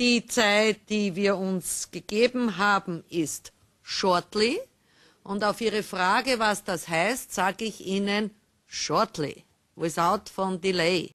Die Zeit, die wir uns gegeben haben, ist shortly. Und auf Ihre Frage, was das heißt, sage ich Ihnen shortly, without von delay.